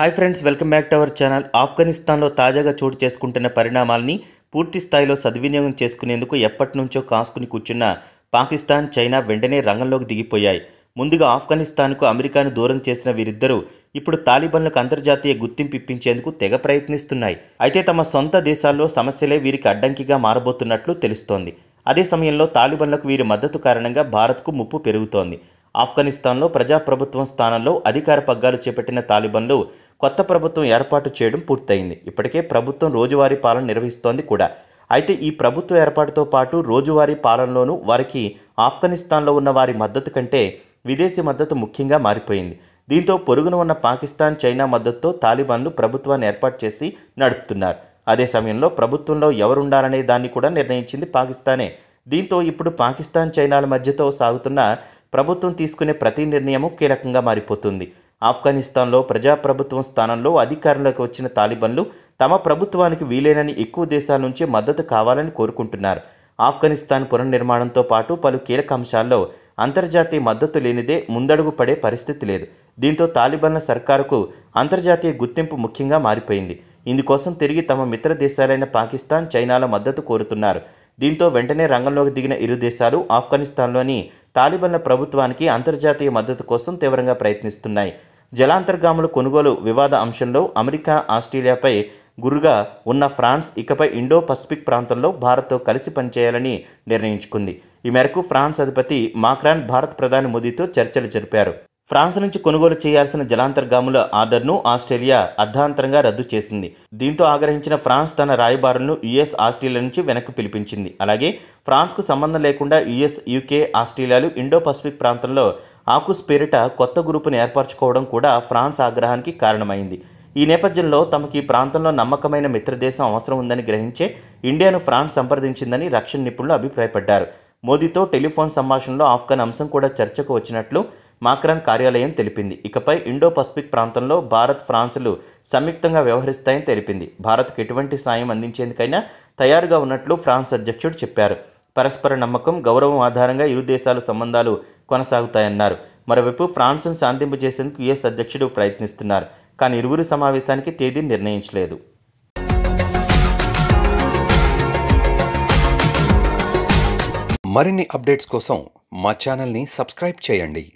hi friends welcome back to our channel ఆఫ్ఘనిస్తాన్లో తాజాగా చోటు చేసుకుంటున్న పరిణామాల్ని పూర్తి స్థాయిలో సద్వినియోగం చేసుకునేందుకు ఎప్పటి నుంచో కాసుకుని కూర్చున్న పాకిస్తాన్ చైనా వెంటనే రంగంలోకి దిగిపోయాయి ముందుగా ఆఫ్ఘనిస్తాన్కు అమెరికాను దూరం చేసిన వీరిద్దరూ ఇప్పుడు తాలిబన్లకు అంతర్జాతీయ గుర్తింపు ఇప్పించేందుకు తెగ ప్రయత్నిస్తున్నాయి అయితే తమ సొంత దేశాల్లో సమస్యలే వీరికి అడ్డంకిగా మారబోతున్నట్లు తెలుస్తోంది అదే సమయంలో తాలిబన్లకు వీరి మద్దతు కారణంగా భారత్కు ముప్పు పెరుగుతోంది ఆఫ్ఘనిస్తాన్లో ప్రజాప్రభుత్వం స్థానంలో అధికార పగ్గాలు చేపట్టిన తాలిబన్లు కొత్త ప్రభుత్వం ఏర్పాటు చేయడం పూర్తయింది ఇప్పటికే ప్రభుత్వం రోజువారీ పాలన నిర్వహిస్తోంది కూడా అయితే ఈ ప్రభుత్వ ఏర్పాటుతో పాటు రోజువారీ పాలనలోనూ వారికి ఆఫ్ఘనిస్తాన్లో ఉన్న వారి మద్దతు కంటే విదేశీ మద్దతు ముఖ్యంగా మారిపోయింది దీంతో పొరుగున ఉన్న పాకిస్తాన్ చైనా మద్దతుతో తాలిబాన్లు ప్రభుత్వాన్ని ఏర్పాటు చేసి నడుపుతున్నారు అదే సమయంలో ప్రభుత్వంలో ఎవరుండాలనే దాన్ని కూడా నిర్ణయించింది పాకిస్తానే దీంతో ఇప్పుడు పాకిస్తాన్ చైనాల మధ్యతో సాగుతున్న ప్రభుత్వం తీసుకునే ప్రతి నిర్ణయము కీలకంగా మారిపోతుంది ఆఫ్ఘనిస్తాన్లో ప్రజాప్రభుత్వం స్థానంలో అధికారంలోకి వచ్చిన తాలిబన్లు తమ ప్రభుత్వానికి వీలైనని ఎక్కువ దేశాల నుంచి మద్దతు కావాలని కోరుకుంటున్నారు ఆఫ్ఘనిస్తాన్ పునర్నిర్మాణంతో పాటు పలు కీలక అంశాల్లో అంతర్జాతీయ మద్దతు లేనిదే ముందడుగు పడే పరిస్థితి లేదు దీంతో తాలిబన్ల సర్కారుకు అంతర్జాతీయ గుర్తింపు ముఖ్యంగా మారిపోయింది ఇందుకోసం తిరిగి తమ మిత్ర దేశాలైన పాకిస్తాన్ చైనాల మద్దతు కోరుతున్నారు దీంతో వెంటనే రంగంలోకి దిగిన ఇరు దేశాలు ఆఫ్ఘనిస్తాన్లోని తాలిబన్ల ప్రభుత్వానికి అంతర్జాతీయ మద్దతు కోసం తీవ్రంగా ప్రయత్నిస్తున్నాయి జలాంతర్గాముల కొనుగోలు వివాద అంశంలో అమెరికా ఆస్ట్రేలియాపై గురుగా ఉన్న ఫ్రాన్స్ ఇకపై ఇండో పసిఫిక్ ప్రాంతంలో భారత్తో కలిసి పనిచేయాలని నిర్ణయించుకుంది ఈ మేరకు ఫ్రాన్స్ అధిపతి మాక్రాన్ భారత్ ప్రధాని మోదీతో చర్చలు జరిపారు ఫ్రాన్స్ నుంచి కొనుగోలు చేయాల్సిన జలాంతర్గాముల ఆర్డర్ను ఆస్ట్రేలియా అర్ధాంతరంగా రద్దు చేసింది దీంతో ఆగ్రహించిన ఫ్రాన్స్ తన రాయబారులను యుఎస్ ఆస్ట్రేలియా నుంచి వెనక్కి పిలిపించింది అలాగే ఫ్రాన్స్కు సంబంధం లేకుండా యుఎస్ యూకే ఆస్ట్రేలియాలు ఇండో పసిఫిక్ ప్రాంతంలో ఆకుస్ పేరిట కొత్త గ్రూపును ఏర్పరచుకోవడం కూడా ఫ్రాన్స్ ఆగ్రహానికి కారణమైంది ఈ నేపథ్యంలో తమకు ఈ ప్రాంతంలో నమ్మకమైన మిత్రదేశం అవసరం ఉందని గ్రహించే ఇండియాను ఫ్రాన్స్ సంప్రదించిందని రక్షణ నిపుణులు అభిప్రాయపడ్డారు మోదీతో టెలిఫోన్ సంభాషణలో ఆఫ్ఘన్ అంశం కూడా చర్చకు వచ్చినట్లు మాక్రాన్ కార్యాలయం తెలిపింది ఇకపై ఇండో పసిఫిక్ ప్రాంతంలో భారత్ ఫ్రాన్సులు సంయుక్తంగా వ్యవహరిస్తాయని తెలిపింది భారత్కు ఎటువంటి సాయం అందించేందుకైనా తయారుగా ఉన్నట్లు ఫ్రాన్స్ అధ్యక్షుడు చెప్పారు పరస్పర నమ్మకం గౌరవం ఆధారంగా ఇరు దేశాల సంబంధాలు కొనసాగుతాయన్నారు మరోవైపు ఫ్రాన్స్ను శాంతింపజేసేందుకు యుఎస్ అధ్యక్షుడు ప్రయత్నిస్తున్నారు కానీ ఇరువురు సమావేశానికి తేదీ నిర్ణయించలేదు మరిన్ని అప్డేట్స్ కోసం మా ఛానల్ని సబ్స్క్రైబ్ చేయండి